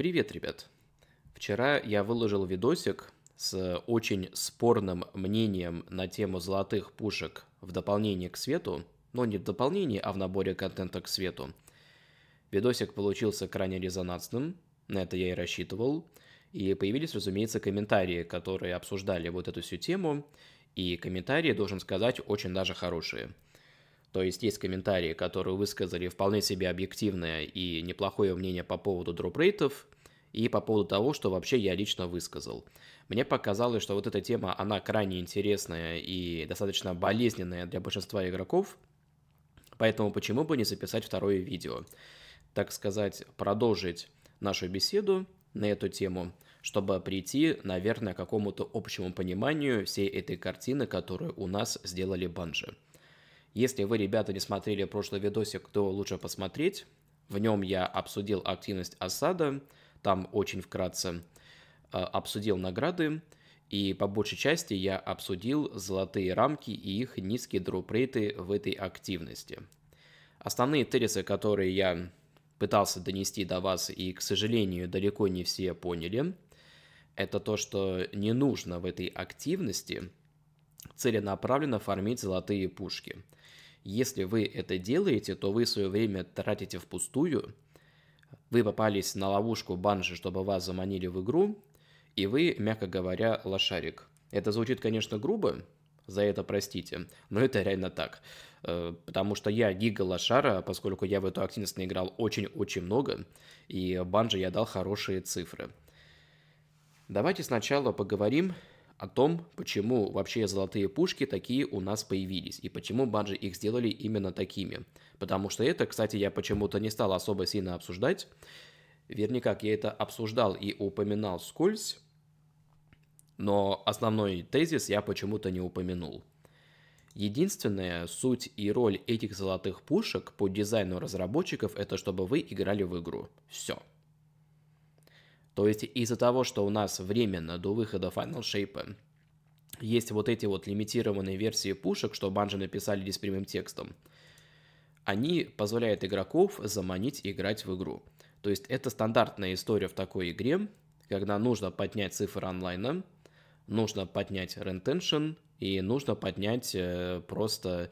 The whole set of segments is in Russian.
Привет, ребят! Вчера я выложил видосик с очень спорным мнением на тему золотых пушек в дополнение к свету, но не в дополнении, а в наборе контента к свету. Видосик получился крайне резонансным, на это я и рассчитывал, и появились, разумеется, комментарии, которые обсуждали вот эту всю тему, и комментарии, должен сказать, очень даже хорошие – то есть есть комментарии, которые высказали вполне себе объективное и неплохое мнение по поводу дропрейтов и по поводу того, что вообще я лично высказал. Мне показалось, что вот эта тема, она крайне интересная и достаточно болезненная для большинства игроков, поэтому почему бы не записать второе видео, так сказать, продолжить нашу беседу на эту тему, чтобы прийти, наверное, к какому-то общему пониманию всей этой картины, которую у нас сделали банжи. Если вы, ребята, не смотрели прошлый видосик, то лучше посмотреть. В нем я обсудил активность осада, там очень вкратце э, обсудил награды, и по большей части я обсудил золотые рамки и их низкие дропрейты в этой активности. Основные тезисы, которые я пытался донести до вас и, к сожалению, далеко не все поняли, это то, что не нужно в этой активности целенаправленно фармить золотые пушки – если вы это делаете, то вы свое время тратите впустую, вы попались на ловушку банжи, чтобы вас заманили в игру, и вы, мягко говоря, лошарик. Это звучит, конечно, грубо, за это простите, но это реально так. Э, потому что я гига лошара, поскольку я в эту активность наиграл очень-очень много, и Банжи я дал хорошие цифры. Давайте сначала поговорим о том, почему вообще золотые пушки такие у нас появились и почему банжи их сделали именно такими. Потому что это, кстати, я почему-то не стал особо сильно обсуждать. Вернее, как я это обсуждал и упоминал скользь, но основной тезис я почему-то не упомянул. Единственная суть и роль этих золотых пушек по дизайну разработчиков это чтобы вы играли в игру. Все. То есть из-за того, что у нас временно до выхода Final Shape есть вот эти вот лимитированные версии пушек, что банжи написали здесь прямым текстом, они позволяют игроков заманить играть в игру. То есть это стандартная история в такой игре, когда нужно поднять цифры онлайна, нужно поднять retention и нужно поднять э, просто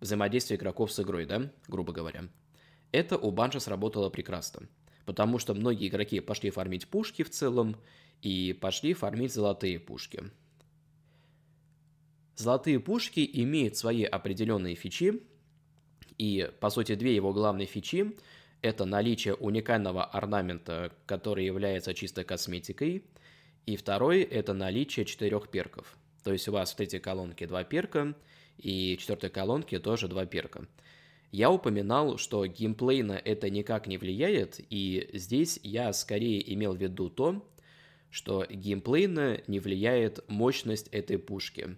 взаимодействие игроков с игрой, да, грубо говоря. Это у банжа сработало прекрасно потому что многие игроки пошли фармить пушки в целом и пошли фармить золотые пушки. Золотые пушки имеют свои определенные фичи, и, по сути, две его главные фичи – это наличие уникального орнамента, который является чисто косметикой, и второй – это наличие четырех перков. То есть у вас в третьей колонке два перка, и в четвертой колонке тоже два перка. Я упоминал, что геймплей на это никак не влияет, и здесь я скорее имел в виду то, что геймплейно не влияет мощность этой пушки.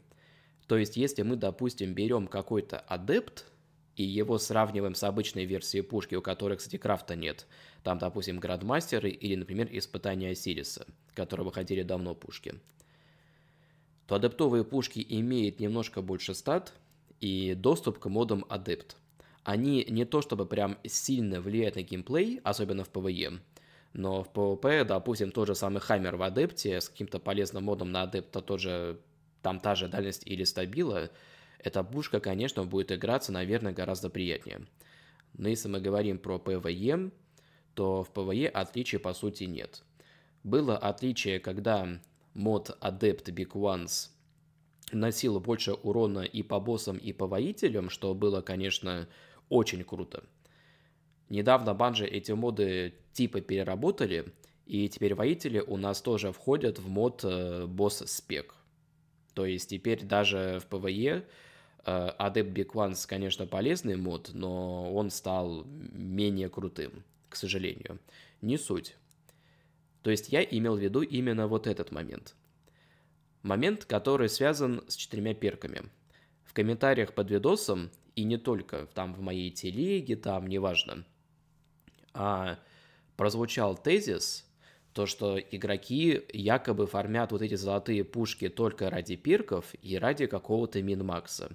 То есть, если мы, допустим, берем какой-то адепт и его сравниваем с обычной версией пушки, у которой, кстати, крафта нет, там, допустим, градмастеры или, например, испытания Осириса, которые выходили давно пушки, то адептовые пушки имеют немножко больше стат и доступ к модам адепт – они не то чтобы прям сильно влияют на геймплей, особенно в PvE, но в PvP, допустим, тот же самый Хаммер в Адепте с каким-то полезным модом на Адепта, тоже там та же дальность или стабила, эта пушка, конечно, будет играться, наверное, гораздо приятнее. Но если мы говорим про PvE, то в PvE отличий по сути нет. Было отличие, когда мод Adept Big Ones носил больше урона и по боссам, и по воителям, что было, конечно, очень круто. Недавно банжи эти моды типа переработали, и теперь воители у нас тоже входят в мод э, босс спек. То есть теперь даже в ПВЕ э, Adept Big Ones, конечно, полезный мод, но он стал менее крутым, к сожалению. Не суть. То есть я имел в виду именно вот этот момент. Момент, который связан с четырьмя перками. В комментариях под видосом и не только, там в моей телеге, там, неважно, а, прозвучал тезис, то, что игроки якобы формят вот эти золотые пушки только ради пирков и ради какого-то минмакса.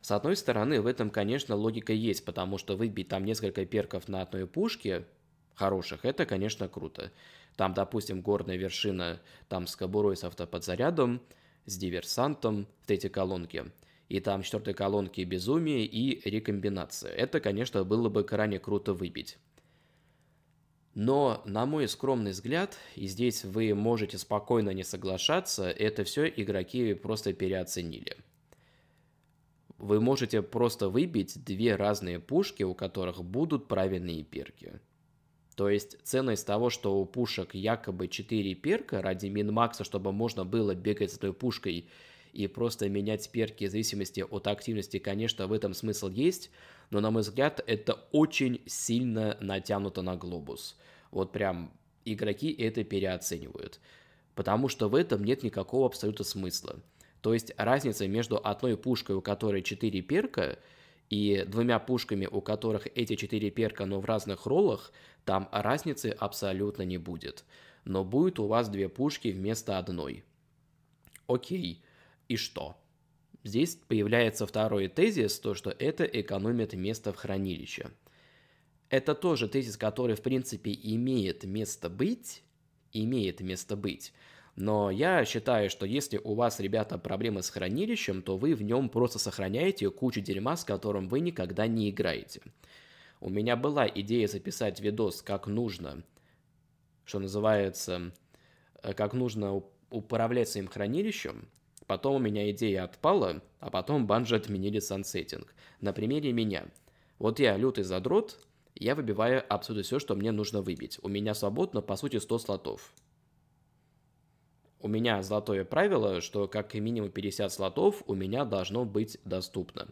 С одной стороны, в этом, конечно, логика есть, потому что выбить там несколько перков на одной пушке хороших, это, конечно, круто. Там, допустим, горная вершина, там с кобурой с автоподзарядом, с диверсантом в третьей колонке – и там четвертой колонки «Безумие» и «Рекомбинация». Это, конечно, было бы крайне круто выбить. Но, на мой скромный взгляд, и здесь вы можете спокойно не соглашаться, это все игроки просто переоценили. Вы можете просто выбить две разные пушки, у которых будут правильные перки. То есть ценность того, что у пушек якобы 4 перка ради мин макса, чтобы можно было бегать с той пушкой и просто менять перки в зависимости от активности, конечно, в этом смысл есть, но, на мой взгляд, это очень сильно натянуто на глобус. Вот прям игроки это переоценивают, потому что в этом нет никакого абсолютно смысла. То есть разница между одной пушкой, у которой 4 перка, и двумя пушками, у которых эти 4 перка, но в разных роллах, там разницы абсолютно не будет. Но будет у вас две пушки вместо одной. Окей, и что? Здесь появляется второй тезис, то что это экономит место в хранилище. Это тоже тезис, который в принципе имеет место быть, имеет место быть. Но я считаю, что если у вас, ребята, проблемы с хранилищем, то вы в нем просто сохраняете кучу дерьма, с которым вы никогда не играете. У меня была идея записать видос, как нужно, что называется, э, как нужно управлять своим хранилищем, Потом у меня идея отпала, а потом банжи отменили сансетинг. На примере меня. Вот я лютый задрот, я выбиваю абсолютно все, что мне нужно выбить. У меня свободно, по сути, 100 слотов. У меня золотое правило, что как минимум 50 слотов у меня должно быть доступно.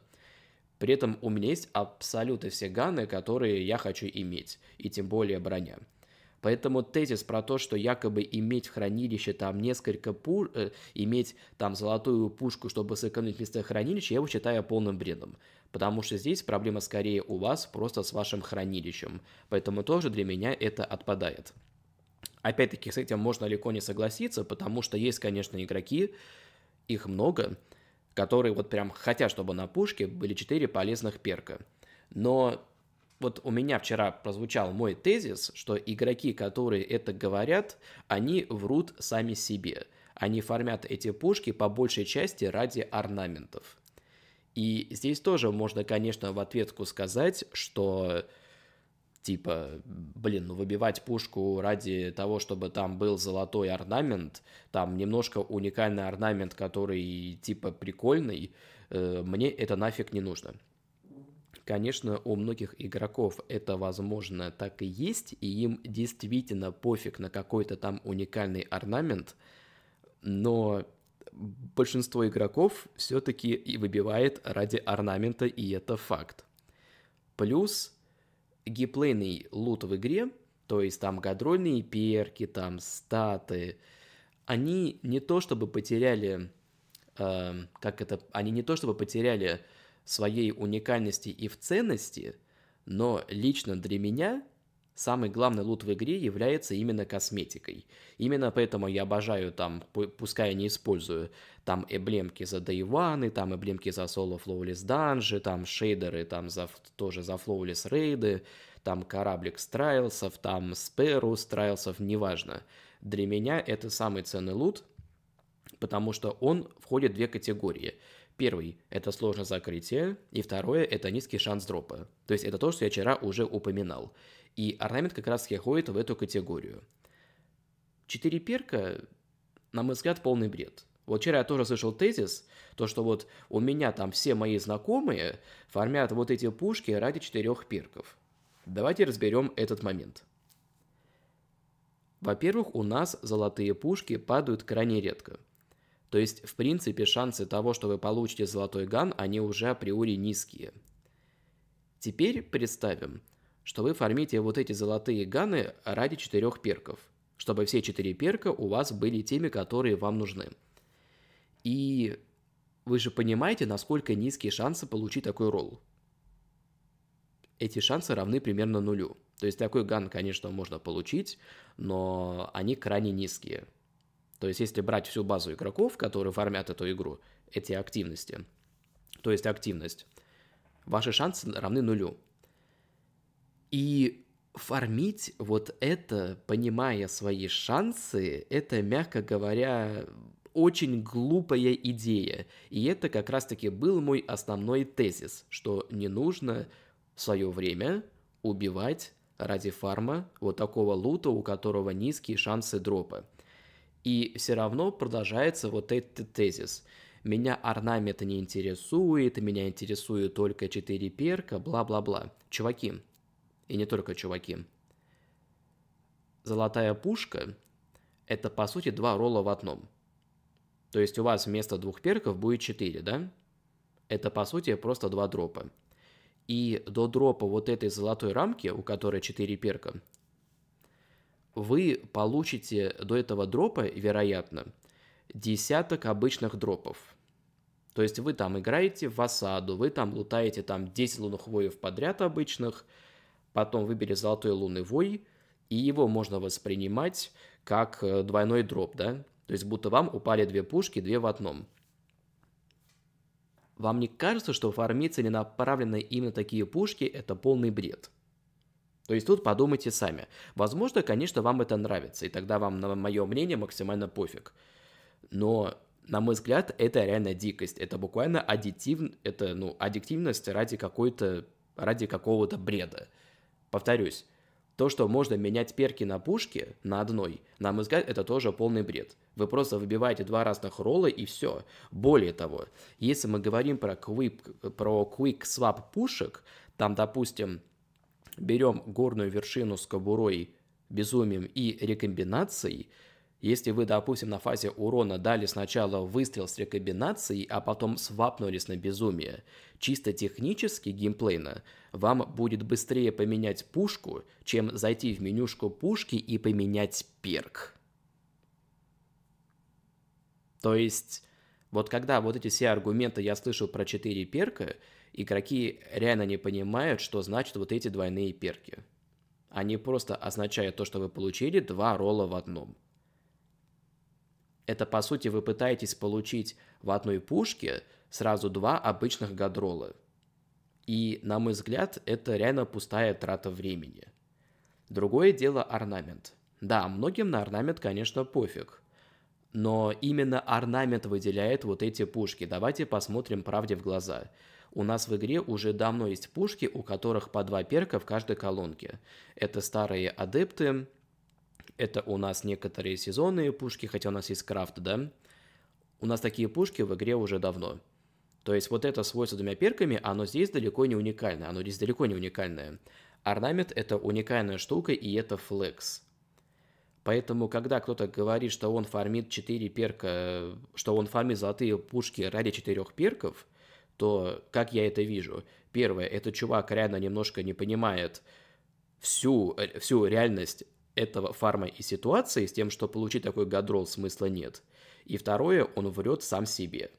При этом у меня есть абсолютно все ганы, которые я хочу иметь, и тем более броня. Поэтому тезис про то, что якобы иметь в хранилище там несколько пуш, э, иметь там золотую пушку, чтобы сэкономить место хранилища, я его считаю полным бредом. Потому что здесь проблема скорее у вас просто с вашим хранилищем. Поэтому тоже для меня это отпадает. Опять-таки, с этим можно легко не согласиться, потому что есть, конечно, игроки, их много, которые вот прям хотят, чтобы на пушке были 4 полезных перка. Но вот у меня вчера прозвучал мой тезис, что игроки, которые это говорят, они врут сами себе. Они формят эти пушки по большей части ради орнаментов. И здесь тоже можно, конечно, в ответку сказать, что типа, блин, ну выбивать пушку ради того, чтобы там был золотой орнамент, там немножко уникальный орнамент, который типа прикольный, э, мне это нафиг не нужно. Конечно, у многих игроков это возможно так и есть, и им действительно пофиг на какой-то там уникальный орнамент, но большинство игроков все-таки и выбивает ради орнамента, и это факт. Плюс геймплейный лут в игре, то есть там гадрольные перки, там статы, они не то чтобы потеряли, э, как это, они не то чтобы потеряли э, своей уникальности и в ценности, но лично для меня самый главный лут в игре является именно косметикой. Именно поэтому я обожаю там, пускай я не использую, там эблемки за Day One, там эблемки за Solo Flawless Dungeon, там шейдеры там за, тоже за Flawless Рейды, там кораблик Страйлсов, там Сперу Страйлсов, неважно. Для меня это самый ценный лут, потому что он входит в две категории – Первый – это сложность закрытия, и второе – это низкий шанс дропа. То есть это то, что я вчера уже упоминал. И орнамент как раз таки ходит в эту категорию. Четыре перка, на мой взгляд, полный бред. Вот вчера я тоже слышал тезис, то что вот у меня там все мои знакомые фармят вот эти пушки ради четырех перков. Давайте разберем этот момент. Во-первых, у нас золотые пушки падают крайне редко – то есть, в принципе, шансы того, что вы получите золотой ган, они уже априори низкие. Теперь представим, что вы фармите вот эти золотые ганы ради четырех перков, чтобы все четыре перка у вас были теми, которые вам нужны. И вы же понимаете, насколько низкие шансы получить такой ролл. Эти шансы равны примерно нулю. То есть такой ган, конечно, можно получить, но они крайне низкие – то есть если брать всю базу игроков, которые фармят эту игру, эти активности, то есть активность, ваши шансы равны нулю. И фармить вот это, понимая свои шансы, это, мягко говоря, очень глупая идея. И это как раз-таки был мой основной тезис, что не нужно в свое время убивать ради фарма вот такого лута, у которого низкие шансы дропа. И все равно продолжается вот этот тезис. Меня орнамент не интересует, меня интересуют только четыре перка, бла-бла-бла. Чуваки, и не только чуваки. Золотая пушка – это, по сути, два ролла в одном. То есть у вас вместо двух перков будет четыре да? Это, по сути, просто два дропа. И до дропа вот этой золотой рамки, у которой четыре перка, вы получите до этого дропа, вероятно, десяток обычных дропов. То есть вы там играете в осаду, вы там лутаете там 10 лунных воев подряд обычных, потом выбери золотой лунный вой, и его можно воспринимать как э, двойной дроп, да? То есть будто вам упали две пушки, две в одном. Вам не кажется, что фармиться целенаправленно именно такие пушки – это полный бред – то есть тут подумайте сами. Возможно, конечно, вам это нравится, и тогда вам, на мое мнение, максимально пофиг. Но на мой взгляд, это реально дикость. Это буквально аддитив... это, ну, аддиктивность ради какой-то ради какого-то бреда. Повторюсь, то, что можно менять перки на пушке на одной, на мой взгляд, это тоже полный бред. Вы просто выбиваете два разных ролла и все. Более того, если мы говорим про quick, про quick swap пушек, там, допустим, берем горную вершину с кобурой, безумием и рекомбинацией, если вы, допустим, на фазе урона дали сначала выстрел с рекомбинацией, а потом свапнулись на безумие, чисто технически геймплейно, вам будет быстрее поменять пушку, чем зайти в менюшку пушки и поменять перк. То есть, вот когда вот эти все аргументы я слышу про 4 перка, игроки реально не понимают, что значат вот эти двойные перки. Они просто означают то, что вы получили два ролла в одном. Это, по сути, вы пытаетесь получить в одной пушке сразу два обычных гадрола. И, на мой взгляд, это реально пустая трата времени. Другое дело орнамент. Да, многим на орнамент, конечно, пофиг. Но именно орнамент выделяет вот эти пушки. Давайте посмотрим правде в глаза. У нас в игре уже давно есть пушки, у которых по два перка в каждой колонке. Это старые адепты, это у нас некоторые сезонные пушки, хотя у нас есть крафт, да? У нас такие пушки в игре уже давно. То есть вот это свойство двумя перками, оно здесь далеко не уникальное, оно здесь далеко не уникальное. Орнамент это уникальная штука и это флекс. Поэтому, когда кто-то говорит, что он фармит 4 перка, э, что он фармит золотые пушки ради 4 перков – то как я это вижу? Первое, этот чувак реально немножко не понимает всю, э, всю реальность этого фарма и ситуации с тем, что получить такой гадрол смысла нет. И второе, он врет сам себе.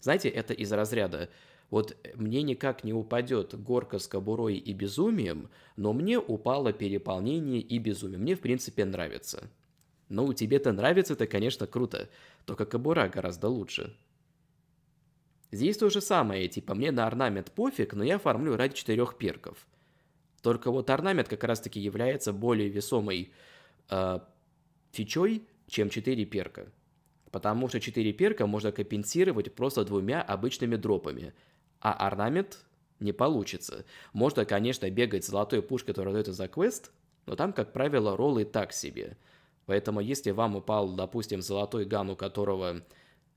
Знаете, это из разряда вот мне никак не упадет горка с кобурой и безумием, но мне упало переполнение и безумие. Мне, в принципе, нравится. Ну, тебе-то нравится, это, конечно, круто. Только кобура гораздо лучше. Здесь то же самое, типа мне на орнамент пофиг, но я фармлю ради четырех перков. Только вот орнамент как раз-таки является более весомой э, фичой, чем 4 перка. Потому что 4 перка можно компенсировать просто двумя обычными дропами, а орнамент не получится. Можно, конечно, бегать золотой пушкой, которая дается за квест, но там, как правило, роллы так себе. Поэтому если вам упал, допустим, золотой ган, у которого,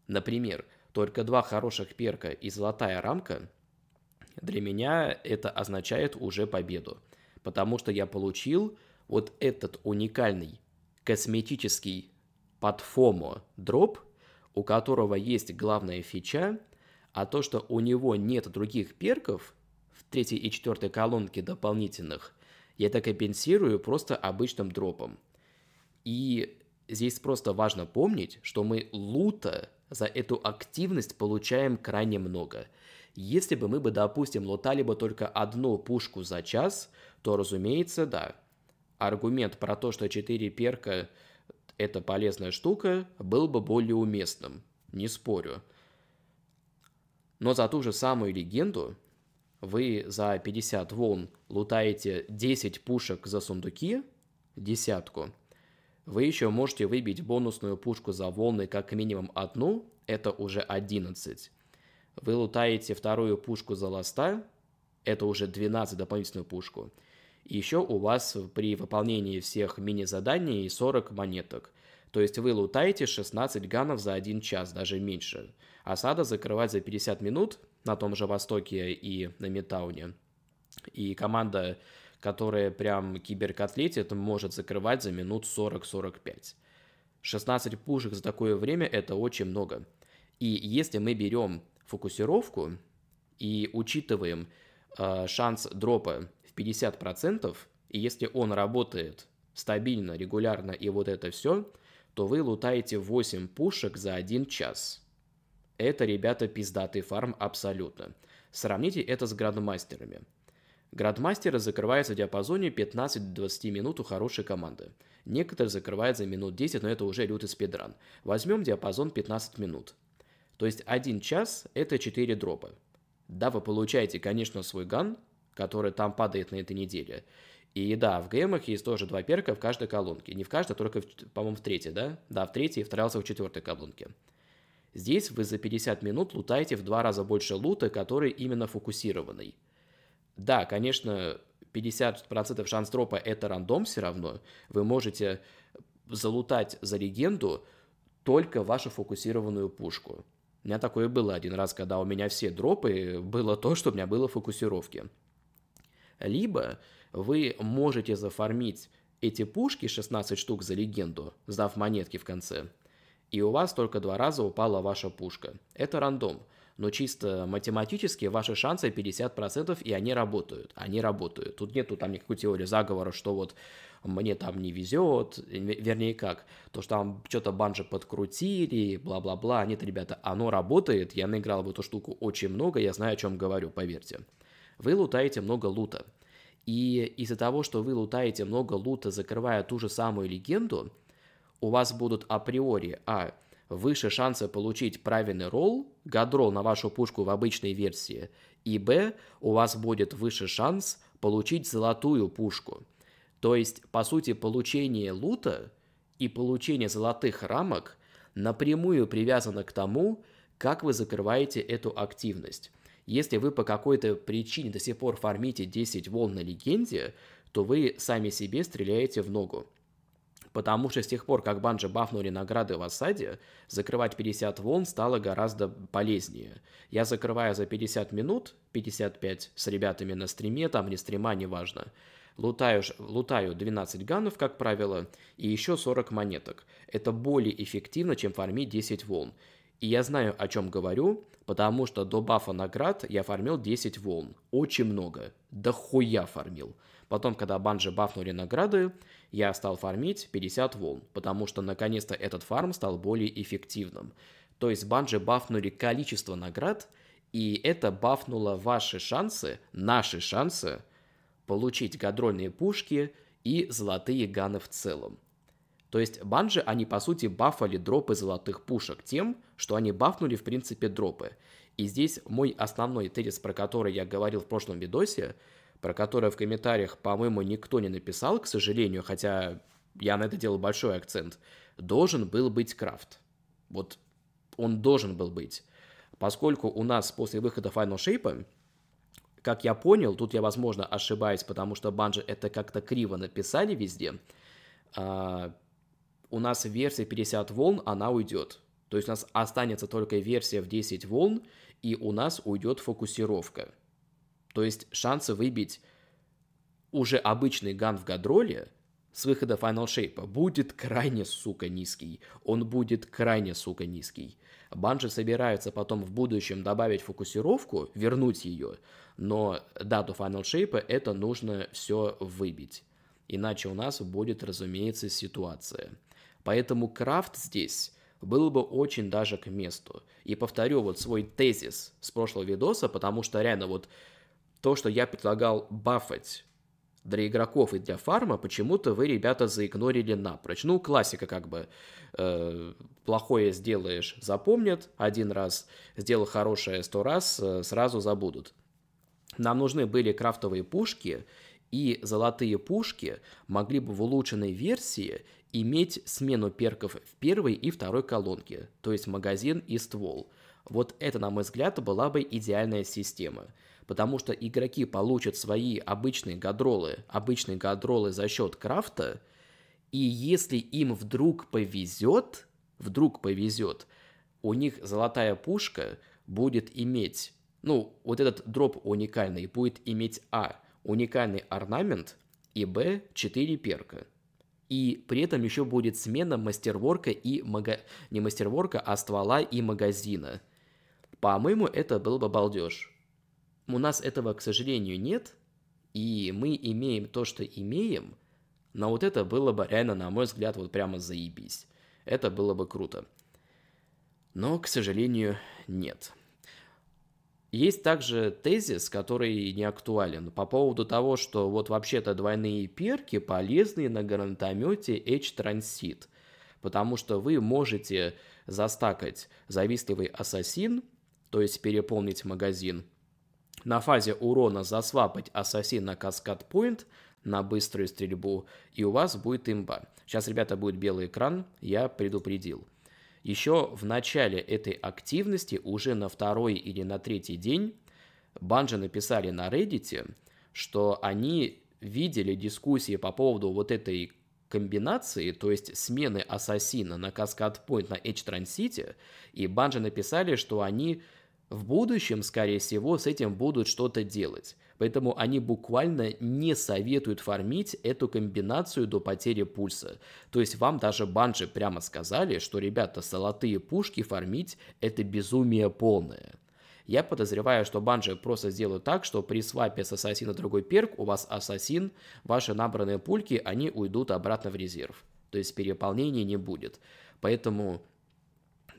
например, только два хороших перка и золотая рамка для меня это означает уже победу. Потому что я получил вот этот уникальный косметический под FOMO дроп, у которого есть главная фича, а то, что у него нет других перков в третьей и четвертой колонке дополнительных, я это компенсирую просто обычным дропом. И здесь просто важно помнить, что мы лута за эту активность получаем крайне много. Если бы мы бы, допустим, лутали бы только одну пушку за час, то, разумеется, да. Аргумент про то, что 4 перка – это полезная штука, был бы более уместным. Не спорю. Но за ту же самую легенду вы за 50 волн лутаете 10 пушек за сундуки, десятку – вы еще можете выбить бонусную пушку за волны как минимум одну, это уже 11. Вы лутаете вторую пушку за ласта, это уже 12 дополнительную пушку. Еще у вас при выполнении всех мини-заданий 40 монеток. То есть вы лутаете 16 ганов за 1 час, даже меньше. Осада закрывать за 50 минут на том же Востоке и на Метауне. И команда которые прям это может закрывать за минут 40-45. 16 пушек за такое время это очень много. И если мы берем фокусировку и учитываем э, шанс дропа в 50%, и если он работает стабильно, регулярно и вот это все, то вы лутаете 8 пушек за 1 час. Это, ребята, пиздатый фарм абсолютно. Сравните это с градмастерами. Градмастера закрывается в диапазоне 15-20 минут у хорошей команды. Некоторые закрывают за минут 10, но это уже лютый спидран. Возьмем диапазон 15 минут. То есть 1 час – это 4 дропа. Да, вы получаете, конечно, свой ган, который там падает на этой неделе. И да, в гемах есть тоже два перка в каждой колонке. Не в каждой, а только, по-моему, в третьей, да? Да, в третьей, вторался в четвертой колонке. Здесь вы за 50 минут лутаете в два раза больше лута, который именно фокусированный – да, конечно, 50% шанс дропа это рандом все равно. Вы можете залутать за легенду только вашу фокусированную пушку. У меня такое было один раз, когда у меня все дропы было то, что у меня было фокусировки. Либо вы можете зафармить эти пушки 16 штук за легенду, сдав монетки в конце, и у вас только два раза упала ваша пушка. Это рандом – но чисто математически ваши шансы 50%, и они работают, они работают. Тут нету там никакой теории заговора, что вот мне там не везет, вернее как, то, что там что-то банжи подкрутили, бла-бла-бла, нет, ребята, оно работает, я наиграл в эту штуку очень много, я знаю, о чем говорю, поверьте. Вы лутаете много лута, и из-за того, что вы лутаете много лута, закрывая ту же самую легенду, у вас будут априори, а, выше шансы получить правильный ролл, гадрол на вашу пушку в обычной версии, и б, у вас будет выше шанс получить золотую пушку. То есть, по сути, получение лута и получение золотых рамок напрямую привязано к тому, как вы закрываете эту активность. Если вы по какой-то причине до сих пор фармите 10 волн на легенде, то вы сами себе стреляете в ногу. Потому что с тех пор, как банджи бафнули награды в осаде, закрывать 50 волн стало гораздо полезнее. Я закрываю за 50 минут, 55 с ребятами на стриме, там не стрима, неважно. Лутаю, лутаю 12 ганов, как правило, и еще 40 монеток. Это более эффективно, чем фармить 10 волн. И я знаю, о чем говорю, потому что до бафа наград я фармил 10 волн. Очень много. Да хуя фармил. Потом, когда банжи бафнули награды, я стал фармить 50 волн, потому что наконец-то этот фарм стал более эффективным. То есть банжи бафнули количество наград, и это бафнуло ваши шансы, наши шансы, получить гадрольные пушки и золотые ганы в целом. То есть банжи, они по сути бафали дропы золотых пушек тем, что они бафнули в принципе дропы. И здесь мой основной тезис, про который я говорил в прошлом видосе, про которое в комментариях, по-моему, никто не написал, к сожалению, хотя я на это делал большой акцент, должен был быть крафт. Вот он должен был быть. Поскольку у нас после выхода Final Shape, как я понял, тут я, возможно, ошибаюсь, потому что банджи это как-то криво написали везде, а, у нас версия 50 волн, она уйдет. То есть у нас останется только версия в 10 волн, и у нас уйдет фокусировка. То есть шансы выбить уже обычный ган в гадроле с выхода Final Shape будет крайне, сука, низкий. Он будет крайне, сука, низкий. Банжи собираются потом в будущем добавить фокусировку, вернуть ее, но дату Final Shape это нужно все выбить. Иначе у нас будет, разумеется, ситуация. Поэтому крафт здесь был бы очень даже к месту. И повторю вот свой тезис с прошлого видоса, потому что реально вот то, что я предлагал бафать для игроков и для фарма, почему-то вы, ребята, заигнорили напрочь. Ну, классика как бы. Э, плохое сделаешь, запомнят один раз, сделал хорошее сто раз, э, сразу забудут. Нам нужны были крафтовые пушки, и золотые пушки могли бы в улучшенной версии иметь смену перков в первой и второй колонке, то есть магазин и ствол. Вот это, на мой взгляд, была бы идеальная система – потому что игроки получат свои обычные гадролы, обычные гадролы за счет крафта, и если им вдруг повезет, вдруг повезет, у них золотая пушка будет иметь, ну, вот этот дроп уникальный будет иметь А, уникальный орнамент, и Б, 4 перка. И при этом еще будет смена мастерворка и мага... не мастерворка, а ствола и магазина. По-моему, это был бы балдеж. У нас этого, к сожалению, нет, и мы имеем то, что имеем, но вот это было бы реально, на мой взгляд, вот прямо заебись. Это было бы круто. Но, к сожалению, нет. Есть также тезис, который не актуален, по поводу того, что вот вообще-то двойные перки полезны на гранатомете Edge Transit, потому что вы можете застакать завистливый ассасин, то есть переполнить магазин – на фазе урона засвапать ассасина каскад поинт на быструю стрельбу, и у вас будет имба. Сейчас, ребята, будет белый экран, я предупредил. Еще в начале этой активности, уже на второй или на третий день, банжи написали на Reddit, что они видели дискуссии по поводу вот этой комбинации, то есть смены ассасина на каскад Point на Edge City, и банжи написали, что они в будущем, скорее всего, с этим будут что-то делать. Поэтому они буквально не советуют фармить эту комбинацию до потери пульса. То есть вам даже банжи прямо сказали, что, ребята, золотые пушки фармить – это безумие полное. Я подозреваю, что банжи просто сделают так, что при свапе с ассасина другой перк у вас ассасин, ваши набранные пульки, они уйдут обратно в резерв. То есть переполнения не будет. Поэтому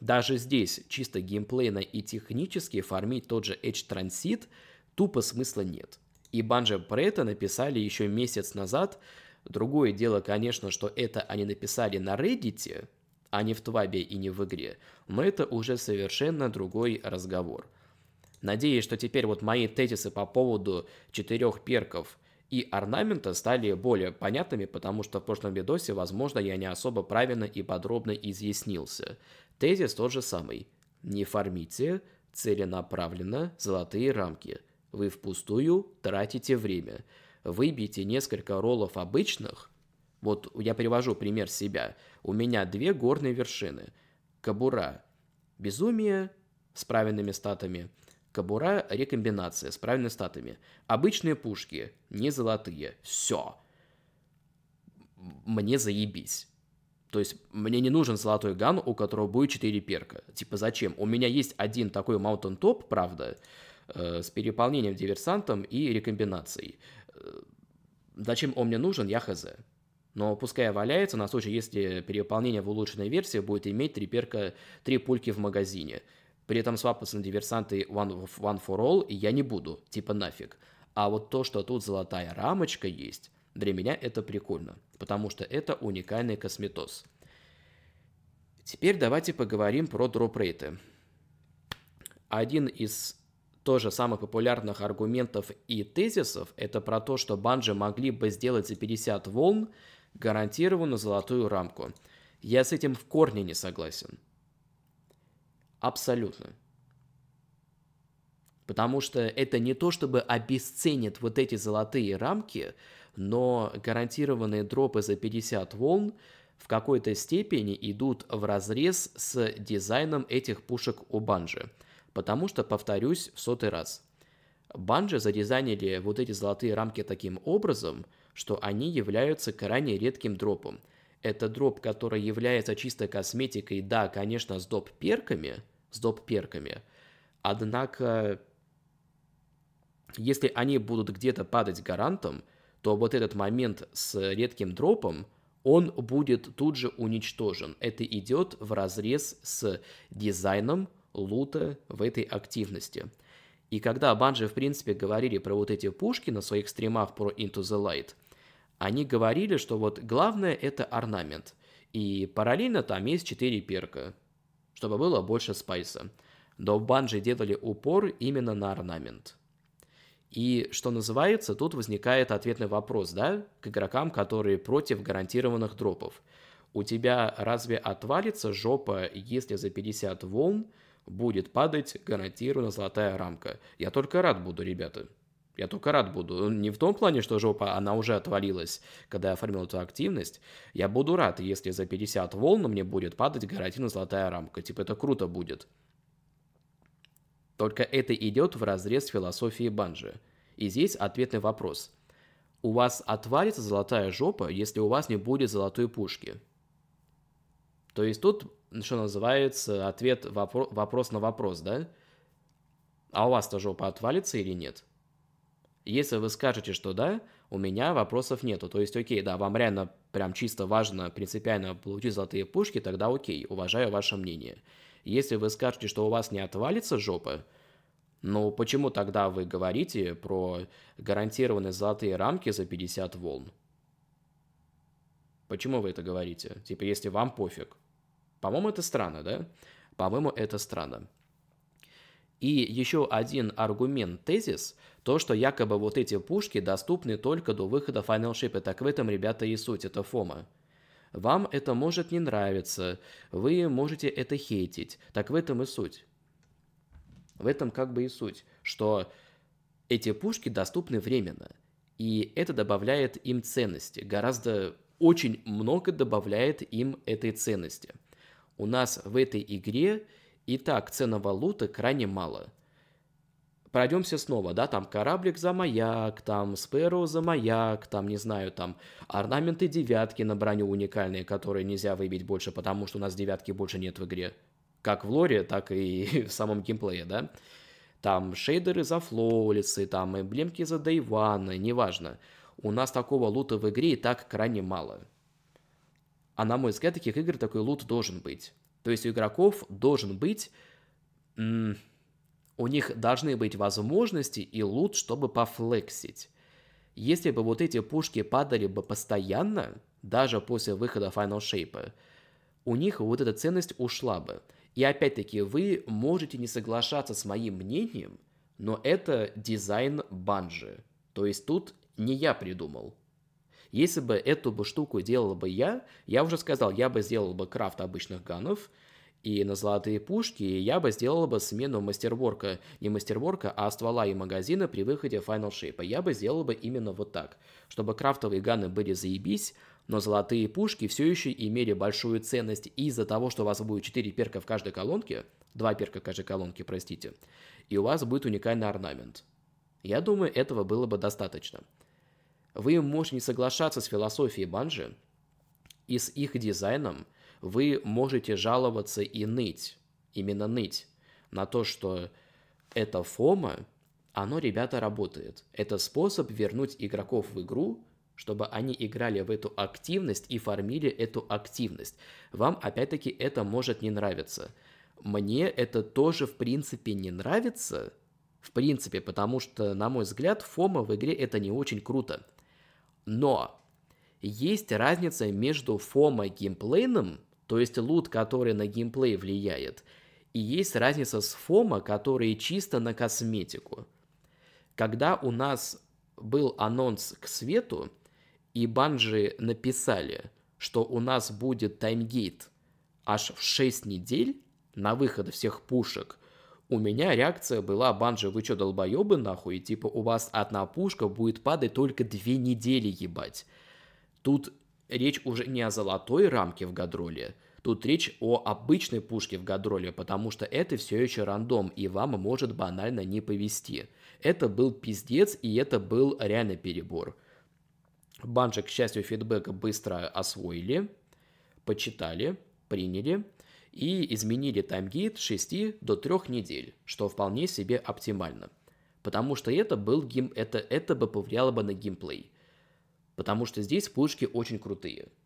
даже здесь чисто геймплейно и технически фармить тот же Edge Transit тупо смысла нет. И Банжа про это написали еще месяц назад. Другое дело, конечно, что это они написали на Reddit, а не в Твабе и не в игре. Но это уже совершенно другой разговор. Надеюсь, что теперь вот мои тезисы по поводу четырех перков и орнамента стали более понятными, потому что в прошлом видосе, возможно, я не особо правильно и подробно изъяснился. Тезис тот же самый. Не формите целенаправленно золотые рамки. Вы впустую тратите время. Выбейте несколько роллов обычных. Вот я привожу пример себя. У меня две горные вершины. Кабура. Безумие с правильными статами. Кабура рекомбинация с правильными статами. Обычные пушки, не золотые. Все. Мне заебись. То есть мне не нужен золотой ган, у которого будет 4 перка. Типа зачем? У меня есть один такой Mountain Top, правда, э, с переполнением диверсантом и рекомбинацией. Э, зачем он мне нужен, я хз. Но пускай валяется на случай, если переполнение в улучшенной версии будет иметь три перка, три пульки в магазине. При этом свапаться на диверсанты one, one for all я не буду, типа нафиг. А вот то, что тут золотая рамочка есть, для меня это прикольно, потому что это уникальный косметоз. Теперь давайте поговорим про дропрейты. Один из тоже самых популярных аргументов и тезисов – это про то, что Банжи могли бы сделать за 50 волн гарантированно золотую рамку. Я с этим в корне не согласен. Абсолютно. Потому что это не то, чтобы обесценит вот эти золотые рамки – но гарантированные дропы за 50 волн в какой-то степени идут в разрез с дизайном этих пушек у Банжи. Потому что, повторюсь в сотый раз, Банжи задизайнили вот эти золотые рамки таким образом, что они являются крайне редким дропом. Это дроп, который является чисто косметикой, да, конечно, с доп-перками, с доп-перками, однако если они будут где-то падать гарантом, то вот этот момент с редким дропом, он будет тут же уничтожен. Это идет в разрез с дизайном лута в этой активности. И когда банжи в принципе, говорили про вот эти пушки на своих стримах про Into the Light, они говорили, что вот главное это орнамент. И параллельно там есть 4 перка, чтобы было больше спайса. Но банжи делали упор именно на орнамент – и что называется, тут возникает ответный вопрос, да, к игрокам, которые против гарантированных дропов. У тебя разве отвалится жопа, если за 50 волн будет падать гарантированно золотая рамка? Я только рад буду, ребята. Я только рад буду. Не в том плане, что жопа, она уже отвалилась, когда я оформил эту активность. Я буду рад, если за 50 волн мне будет падать гарантированно золотая рамка. Типа это круто будет. Только это идет в разрез философии банджи. И здесь ответный вопрос. У вас отвалится золотая жопа, если у вас не будет золотой пушки. То есть тут, что называется, ответ вопро- вопрос на вопрос, да? А у вас-то жопа отвалится или нет? Если вы скажете, что да, у меня вопросов нету. То есть, окей, да, вам реально прям чисто важно принципиально получить золотые пушки, тогда окей, уважаю ваше мнение. Если вы скажете, что у вас не отвалится жопа, ну почему тогда вы говорите про гарантированные золотые рамки за 50 волн? Почему вы это говорите? Типа, если вам пофиг. По-моему, это странно, да? По-моему, это странно. И еще один аргумент, тезис, то, что якобы вот эти пушки доступны только до выхода Final Ship, и так в этом, ребята, и суть, это фома. Вам это может не нравиться, вы можете это хейтить. Так в этом и суть. В этом как бы и суть, что эти пушки доступны временно, и это добавляет им ценности, гораздо очень много добавляет им этой ценности. У нас в этой игре и так цена крайне мало – пройдемся снова, да, там кораблик за маяк, там сперу за маяк, там, не знаю, там орнаменты девятки на броню уникальные, которые нельзя выбить больше, потому что у нас девятки больше нет в игре. Как в лоре, так и в самом геймплее, да. Там шейдеры за флоулисы, там эмблемки за дайваны, неважно. У нас такого лута в игре и так крайне мало. А на мой взгляд, таких игр такой лут должен быть. То есть у игроков должен быть у них должны быть возможности и лут, чтобы пофлексить. Если бы вот эти пушки падали бы постоянно, даже после выхода Final Shape, у них вот эта ценность ушла бы. И опять-таки, вы можете не соглашаться с моим мнением, но это дизайн банжи. То есть тут не я придумал. Если бы эту бы штуку делал бы я, я уже сказал, я бы сделал бы крафт обычных ганов – и на золотые пушки, я бы сделала бы смену мастерворка. Не мастерворка, а ствола и магазина при выходе Final Shape. Я бы сделала бы именно вот так. Чтобы крафтовые ганы были заебись, но золотые пушки все еще имели большую ценность из-за того, что у вас будет 4 перка в каждой колонке, 2 перка в каждой колонке, простите, и у вас будет уникальный орнамент. Я думаю, этого было бы достаточно. Вы можете не соглашаться с философией банжи и с их дизайном – вы можете жаловаться и ныть, именно ныть, на то, что это фома, оно, ребята, работает. Это способ вернуть игроков в игру, чтобы они играли в эту активность и формили эту активность. Вам, опять-таки, это может не нравиться. Мне это тоже, в принципе, не нравится, в принципе, потому что, на мой взгляд, фома в игре это не очень круто. Но есть разница между фома геймплейным то есть лут, который на геймплей влияет. И есть разница с фома, которые чисто на косметику. Когда у нас был анонс к свету, и банжи написали, что у нас будет таймгейт аж в 6 недель на выход всех пушек, у меня реакция была, банжи, вы что, долбоебы нахуй? Типа, у вас одна пушка будет падать только две недели, ебать. Тут речь уже не о золотой рамке в Гадроле, Тут речь о обычной пушке в гадроле, потому что это все еще рандом, и вам может банально не повезти. Это был пиздец, и это был реально перебор. Банжи, к счастью, фидбэка быстро освоили, почитали, приняли и изменили таймгейт с 6 до 3 недель, что вполне себе оптимально. Потому что это, был гим... это, это бы повлияло бы на геймплей. Потому что здесь пушки очень крутые –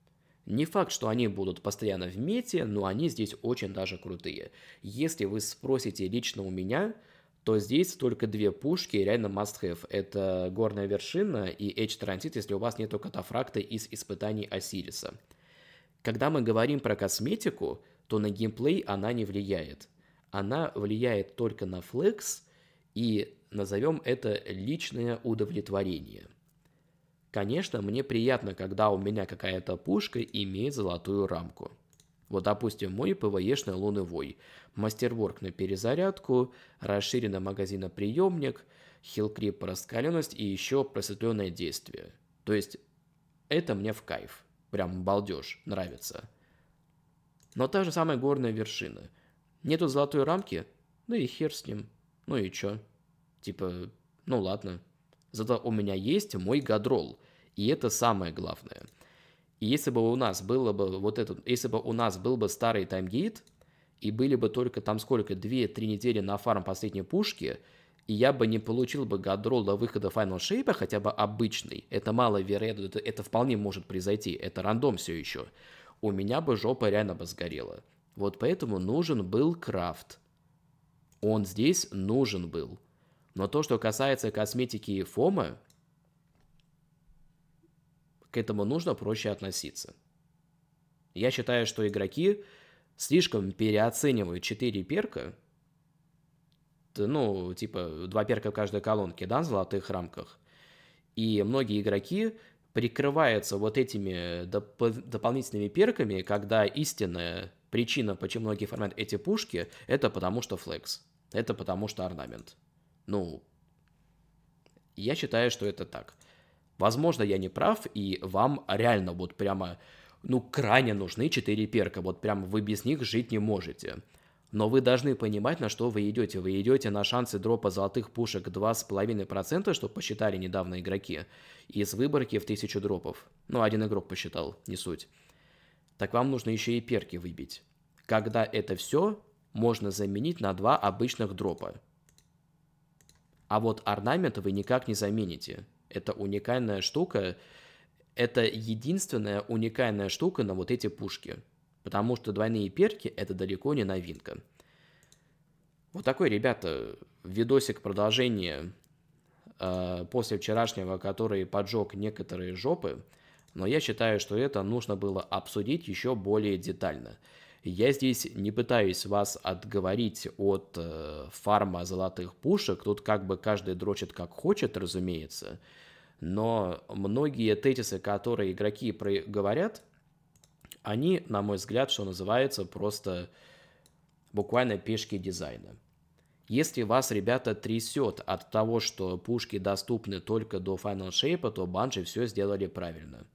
не факт, что они будут постоянно в мете, но они здесь очень даже крутые. Если вы спросите лично у меня, то здесь только две пушки реально must-have. Это горная вершина и H-транзит, если у вас нету катафракта из испытаний Осириса. Когда мы говорим про косметику, то на геймплей она не влияет. Она влияет только на флекс и назовем это личное удовлетворение – Конечно, мне приятно, когда у меня какая-то пушка имеет золотую рамку. Вот, допустим, мой ПВЕшный луновой, мастерворк на перезарядку, расширенный магазиноприемник, хилкрип раскаленность и еще просветленное действие. То есть, это мне в кайф. Прям балдеж, нравится. Но та же самая горная вершина. Нету золотой рамки? Ну и хер с ним. Ну и чё? Типа, ну ладно. Зато у меня есть мой гадрол. И это самое главное. И если бы у нас было бы вот этот, если бы у нас был бы старый таймгейт, и были бы только там сколько, 2-3 недели на фарм последней пушки, и я бы не получил бы гадрол до выхода Final Shape, хотя бы обычный, это маловероятно, это, это вполне может произойти, это рандом все еще, у меня бы жопа реально бы сгорела. Вот поэтому нужен был крафт. Он здесь нужен был. Но то, что касается косметики и фома, этому нужно проще относиться. Я считаю, что игроки слишком переоценивают 4 перка, ну, типа, два перка в каждой колонке, да, в золотых рамках. И многие игроки прикрываются вот этими доп- дополнительными перками, когда истинная причина, почему многие фармят эти пушки, это потому что флекс, это потому что орнамент. Ну, я считаю, что это так. Возможно, я не прав, и вам реально вот прямо, ну, крайне нужны 4 перка, вот прям вы без них жить не можете. Но вы должны понимать, на что вы идете. Вы идете на шансы дропа золотых пушек 2,5%, что посчитали недавно игроки, из выборки в 1000 дропов. Ну, один игрок посчитал, не суть. Так вам нужно еще и перки выбить. Когда это все можно заменить на два обычных дропа. А вот орнамент вы никак не замените. Это уникальная штука, это единственная уникальная штука на вот эти пушки. Потому что двойные перки это далеко не новинка. Вот такой, ребята, видосик продолжение э, после вчерашнего, который поджег некоторые жопы. Но я считаю, что это нужно было обсудить еще более детально. Я здесь не пытаюсь вас отговорить от э, фарма золотых пушек, тут как бы каждый дрочит как хочет, разумеется, но многие тезисы, которые игроки про- говорят, они, на мой взгляд, что называется, просто буквально пешки дизайна. Если вас, ребята, трясет от того, что пушки доступны только до Final Shape, то банжи все сделали правильно.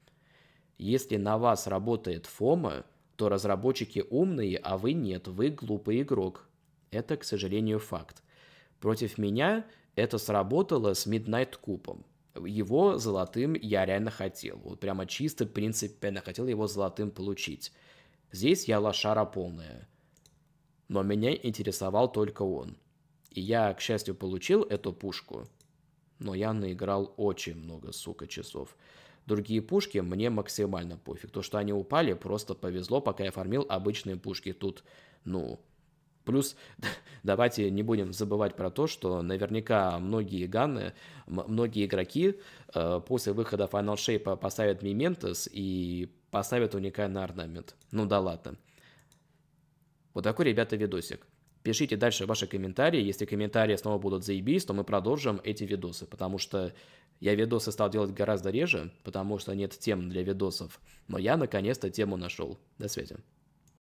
Если на вас работает фома, то разработчики умные, а вы нет, вы глупый игрок. Это, к сожалению, факт. Против меня это сработало с Midnight Купом. Его золотым я реально хотел. Вот прямо чисто принципиально хотел его золотым получить. Здесь я лошара полная. Но меня интересовал только он. И я, к счастью, получил эту пушку. Но я наиграл очень много, сука, часов. Другие пушки мне максимально пофиг. То, что они упали, просто повезло, пока я фармил обычные пушки. Тут, ну, Плюс давайте не будем забывать про то, что наверняка многие ганы, многие игроки э, после выхода Final Shape а, поставят Мементос и поставят уникальный орнамент. Ну да ладно. Вот такой, ребята, видосик. Пишите дальше ваши комментарии. Если комментарии снова будут заебись, то мы продолжим эти видосы, потому что я видосы стал делать гораздо реже, потому что нет тем для видосов, но я наконец-то тему нашел. До связи.